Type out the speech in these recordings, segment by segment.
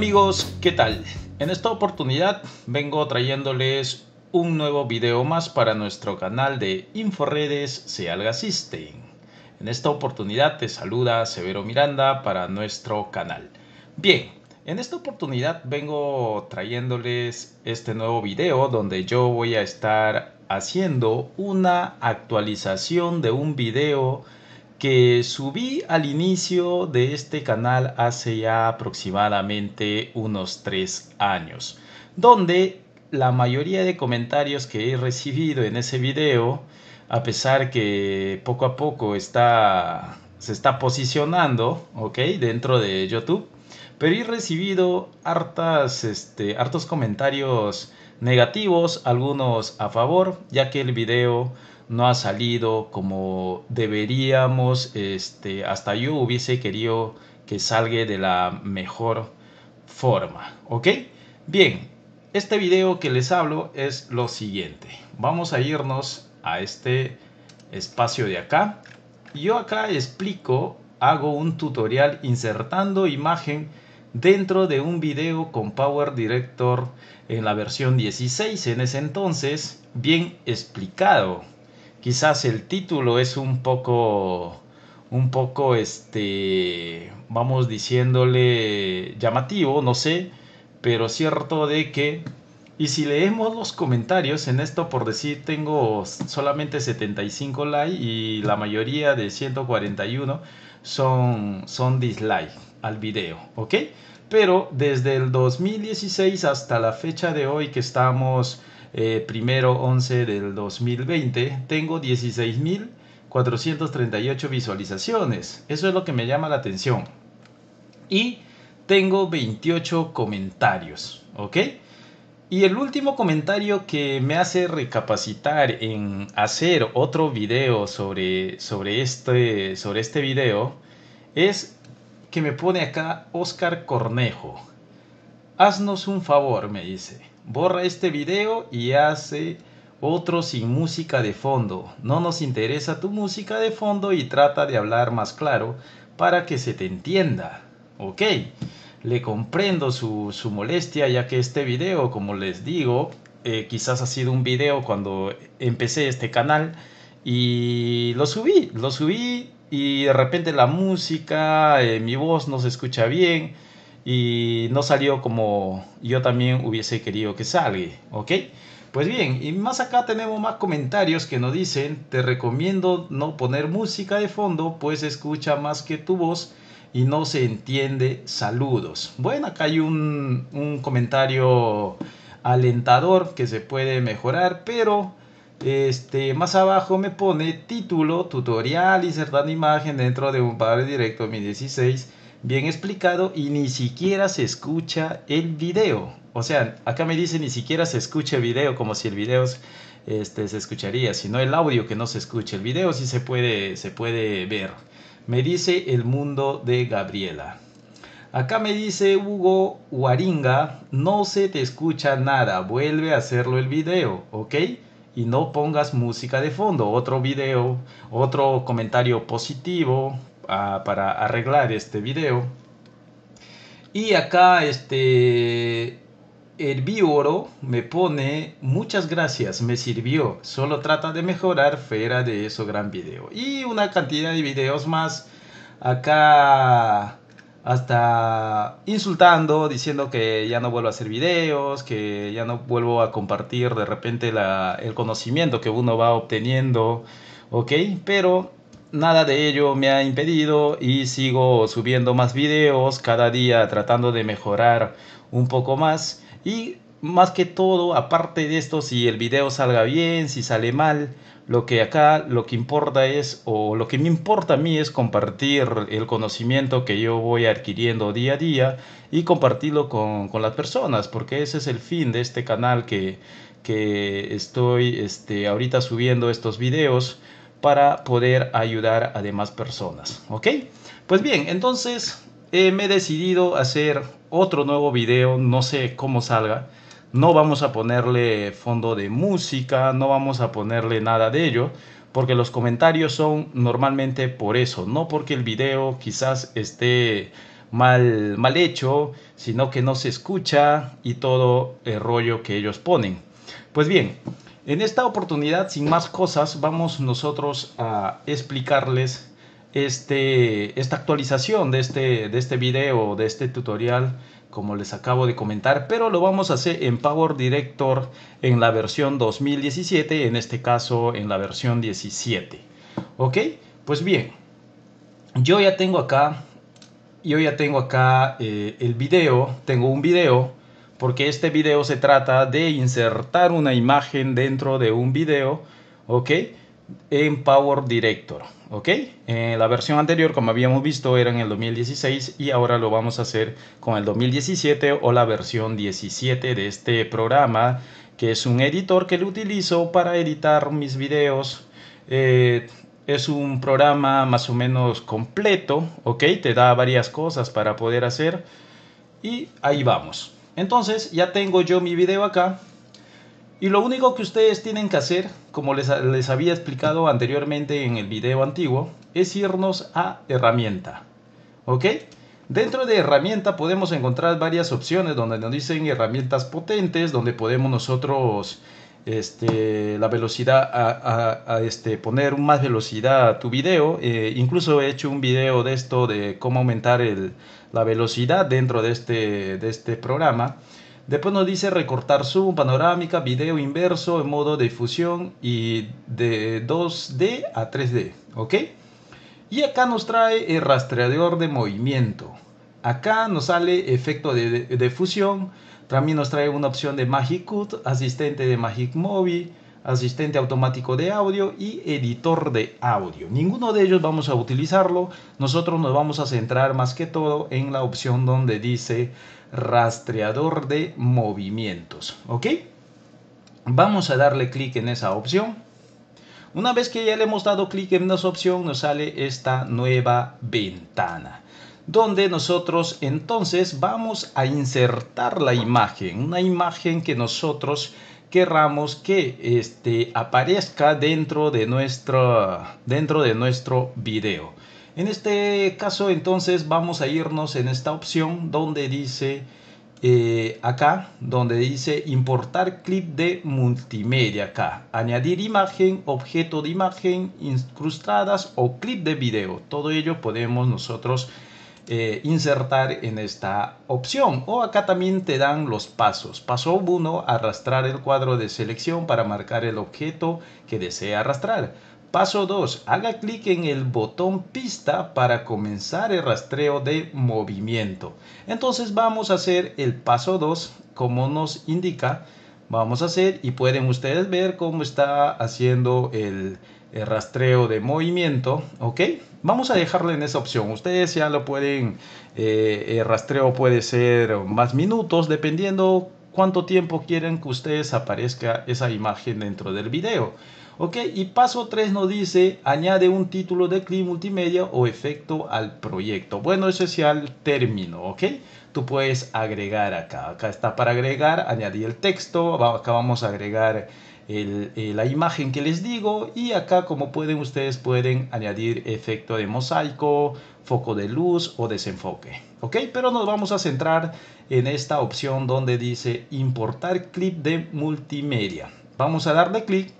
amigos, ¿qué tal? En esta oportunidad vengo trayéndoles un nuevo video más para nuestro canal de InfoRedes Sealga System. En esta oportunidad te saluda Severo Miranda para nuestro canal. Bien, en esta oportunidad vengo trayéndoles este nuevo video donde yo voy a estar haciendo una actualización de un video que subí al inicio de este canal hace ya aproximadamente unos 3 años, donde la mayoría de comentarios que he recibido en ese video, a pesar que poco a poco está, se está posicionando, ¿ok? Dentro de YouTube, pero he recibido hartas, este, hartos comentarios negativos, algunos a favor, ya que el video no ha salido como deberíamos, este, hasta yo hubiese querido que salga de la mejor forma, ¿ok? Bien, este video que les hablo es lo siguiente. Vamos a irnos a este espacio de acá. Yo acá explico, hago un tutorial insertando imagen dentro de un video con Power Director en la versión 16 en ese entonces, bien explicado, Quizás el título es un poco, un poco, este, vamos diciéndole llamativo, no sé, pero cierto de que, y si leemos los comentarios en esto, por decir, tengo solamente 75 likes y la mayoría de 141 son, son dislike al video, ¿ok? Pero desde el 2016 hasta la fecha de hoy que estamos eh, primero 11 del 2020, tengo 16.438 visualizaciones. Eso es lo que me llama la atención. Y tengo 28 comentarios, ¿ok? Y el último comentario que me hace recapacitar en hacer otro video sobre, sobre, este, sobre este video es que me pone acá Oscar Cornejo. Haznos un favor, me dice. Borra este video y hace otro sin música de fondo. No nos interesa tu música de fondo y trata de hablar más claro para que se te entienda. Ok, le comprendo su, molestia ya que este video, como les digo, eh, quizás ha sido un video cuando empecé este canal y lo subí, lo subí y de repente la música, eh, mi voz no se escucha bien y no salió como yo también hubiese querido que salga, ¿ok? Pues bien, y más acá tenemos más comentarios que nos dicen, te recomiendo no poner música de fondo, pues escucha más que tu voz y no se entiende saludos. Bueno, acá hay un, comentario alentador que se puede mejorar, pero este, más abajo me pone título, tutorial, insertando imagen dentro de un padre directo 2016 bien explicado y ni siquiera se escucha el video. O sea, acá me dice ni siquiera se escucha el video, como si el video este, se escucharía, sino el audio que no se escucha. El video sí se puede, se puede ver. Me dice El Mundo de Gabriela. Acá me dice Hugo Huaringa, no se te escucha nada, vuelve a hacerlo el video, ¿ok? Y no pongas música de fondo, otro video, otro comentario positivo, para arreglar este video. Y acá este el herbívoro me pone muchas gracias, me sirvió. Solo trata de mejorar fuera de eso gran video. Y una cantidad de videos más acá hasta insultando, diciendo que ya no vuelvo a hacer videos, que ya no vuelvo a compartir de repente la, el conocimiento que uno va obteniendo, ¿ok? Pero nada de ello me ha impedido y sigo subiendo más videos cada día tratando de mejorar un poco más y más que todo aparte de esto si el video salga bien si sale mal lo que acá lo que importa es o lo que me importa a mí es compartir el conocimiento que yo voy adquiriendo día a día y compartirlo con, las personas porque ese es el fin de este canal que que estoy este, ahorita subiendo estos videos para poder ayudar a demás personas. ¿Ok? Pues bien, entonces eh, me he decidido hacer otro nuevo video, no sé cómo salga. No vamos a ponerle fondo de música, no vamos a ponerle nada de ello, porque los comentarios son normalmente por eso, no porque el video quizás esté mal, mal hecho, sino que no se escucha y todo el rollo que ellos ponen. Pues bien, en esta oportunidad, sin más cosas, vamos nosotros a explicarles este, esta actualización de este, de este video, de este tutorial, como les acabo de comentar, pero lo vamos a hacer en Power Director en la versión 2017, en este caso en la versión 17. ¿Ok? Pues bien, yo ya tengo acá, yo ya tengo acá eh, el video, tengo un video porque este video se trata de insertar una imagen dentro de un video, ¿ok? En Power Director, ¿ok? Eh, la versión anterior, como habíamos visto, era en el 2016 y ahora lo vamos a hacer con el 2017 o la versión 17 de este programa, que es un editor que lo utilizo para editar mis videos. Eh, es un programa más o menos completo, ¿ok? Te da varias cosas para poder hacer y ahí vamos. Entonces ya tengo yo mi video acá. Y lo único que ustedes tienen que hacer, como les, les había explicado anteriormente en el video antiguo, es irnos a herramienta. ¿Ok? Dentro de herramienta podemos encontrar varias opciones donde nos dicen herramientas potentes, donde podemos nosotros este, la velocidad, a, este, poner más velocidad a tu video. Eh, incluso he hecho un video de esto, de cómo aumentar el, la velocidad dentro de este, de este programa. Después nos dice recortar zoom, panorámica, video inverso, en modo de difusión y de 2D a 3D, ¿ok? Y acá nos trae el rastreador de movimiento. Acá nos sale efecto de, fusión. También nos trae una opción de Magic Cut, asistente de Magic Movie, asistente automático de audio y editor de audio. Ninguno de ellos vamos a utilizarlo. Nosotros nos vamos a centrar más que todo en la opción donde dice rastreador de movimientos. ¿Ok? Vamos a darle clic en esa opción. Una vez que ya le hemos dado clic en esa opción, nos sale esta nueva ventana donde nosotros entonces vamos a insertar la imagen, una imagen que nosotros querramos que este, aparezca dentro de, nuestro, dentro de nuestro video. En este caso entonces vamos a irnos en esta opción donde dice eh, acá, donde dice importar clip de multimedia acá, añadir imagen, objeto de imagen, incrustadas o clip de video. Todo ello podemos nosotros eh, insertar en esta opción. O acá también te dan los pasos. Paso 1, arrastrar el cuadro de selección para marcar el objeto que desea arrastrar. Paso 2, haga clic en el botón pista para comenzar el rastreo de movimiento. Entonces vamos a hacer el paso 2 como nos indica vamos a hacer y pueden ustedes ver cómo está haciendo el, rastreo de movimiento ok vamos a dejarlo en esa opción ustedes ya lo pueden eh, el rastreo puede ser más minutos dependiendo cuánto tiempo quieren que ustedes aparezca esa imagen dentro del video ¿Ok? Y paso 3 nos dice, añade un título de clip multimedia o efecto al proyecto. Bueno, ese es el término, ¿ok? Tú puedes agregar acá. Acá está para agregar, añadir el texto. Acá vamos a agregar eh, la imagen que les digo y acá como pueden ustedes pueden añadir efecto de mosaico, foco de luz o desenfoque. Ok, pero nos vamos a centrar en esta opción donde dice importar clip de multimedia. Vamos a darle clic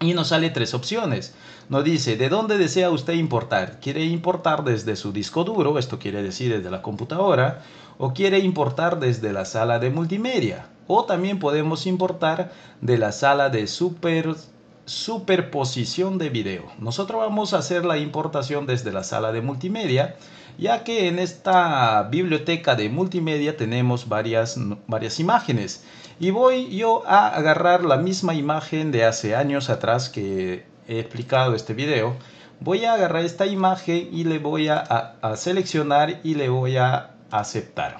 y nos sale tres opciones. Nos dice, ¿de dónde desea usted importar? ¿Quiere importar desde su disco duro? Esto quiere decir desde la computadora. ¿O quiere importar desde la sala de multimedia? O también podemos importar de la sala de super, superposición de video. Nosotros vamos a hacer la importación desde la sala de multimedia ya que en esta biblioteca de multimedia tenemos varias, varias imágenes. Y voy yo a agarrar la misma imagen de hace años atrás que he explicado este video. Voy a agarrar esta imagen y le voy a seleccionar y le voy a aceptar.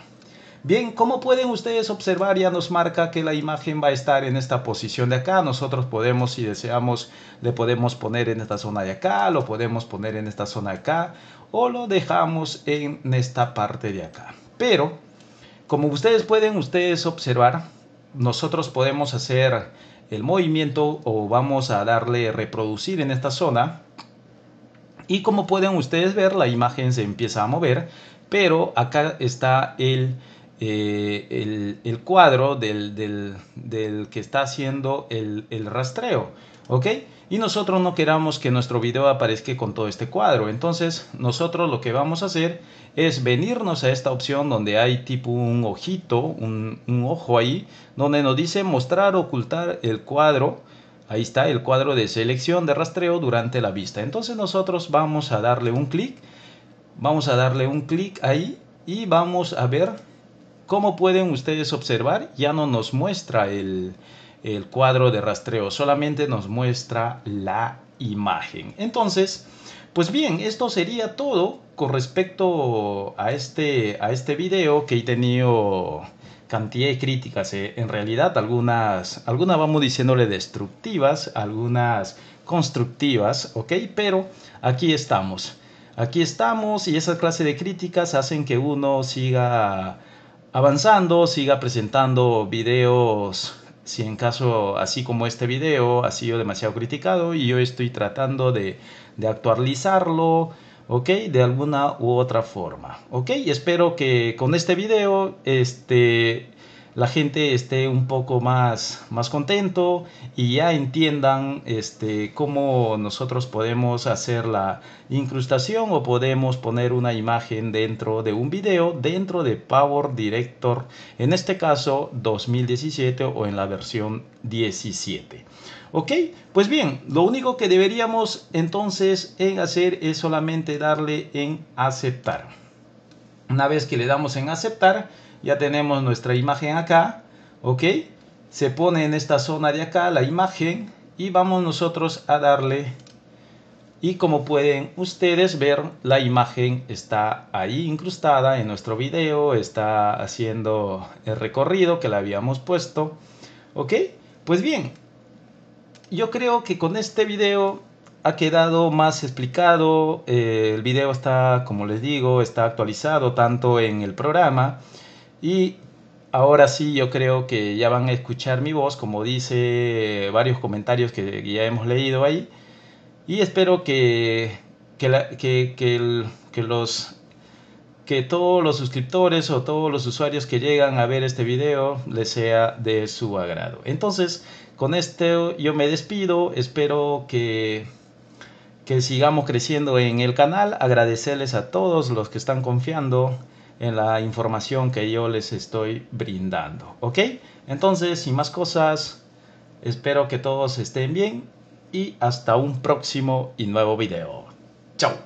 Bien, como pueden ustedes observar, ya nos marca que la imagen va a estar en esta posición de acá. Nosotros podemos, si deseamos, le podemos poner en esta zona de acá, lo podemos poner en esta zona de acá o lo dejamos en esta parte de acá. Pero, como ustedes pueden ustedes observar, nosotros podemos hacer el movimiento o vamos a darle reproducir en esta zona. Y como pueden ustedes ver, la imagen se empieza a mover, pero acá está el eh, el, cuadro del, que está haciendo el, rastreo. ¿ok? Y nosotros no queramos que nuestro video aparezca con todo este cuadro. Entonces nosotros lo que vamos a hacer es venirnos a esta opción donde hay tipo un ojito, un, un ojo ahí, donde nos dice mostrar, ocultar el cuadro. Ahí está el cuadro de selección de rastreo durante la vista. Entonces nosotros vamos a darle un clic. Vamos a darle un clic ahí y vamos a ver como pueden ustedes observar, ya no nos muestra el, cuadro de rastreo, solamente nos muestra la imagen. Entonces, pues bien, esto sería todo con respecto a este, a este video que he tenido cantidad de críticas. Eh. En realidad, algunas, algunas vamos diciéndole destructivas, algunas constructivas, ¿ok? Pero aquí estamos. Aquí estamos y esa clase de críticas hacen que uno siga avanzando, siga presentando videos, si en caso así como este video ha sido demasiado criticado y yo estoy tratando de, actualizarlo, ¿ok? De alguna u otra forma, ¿ok? Espero que con este video, este la gente esté un poco más, más contento y ya entiendan este, cómo nosotros podemos hacer la incrustación o podemos poner una imagen dentro de un video, dentro de Power Director, en este caso 2017 o en la versión 17. ¿Ok? Pues bien, lo único que deberíamos entonces en hacer es solamente darle en aceptar. Una vez que le damos en aceptar, ya tenemos nuestra imagen acá, ¿ok? Se pone en esta zona de acá la imagen y vamos nosotros a darle y como pueden ustedes ver la imagen está ahí incrustada en nuestro video está haciendo el recorrido que la habíamos puesto ok pues bien yo creo que con este video ha quedado más explicado eh, el video está como les digo está actualizado tanto en el programa y ahora sí, yo creo que ya van a escuchar mi voz, como dice varios comentarios que ya hemos leído ahí. Y espero que, que, los, que todos los suscriptores o todos los usuarios que llegan a ver este video les sea de su agrado. Entonces, con esto yo me despido. Espero que que sigamos creciendo en el canal. Agradecerles a todos los que están confiando en la información que yo les estoy brindando. ¿Ok? Entonces, sin más cosas, espero que todos estén bien y hasta un próximo y nuevo video. ¡Chao!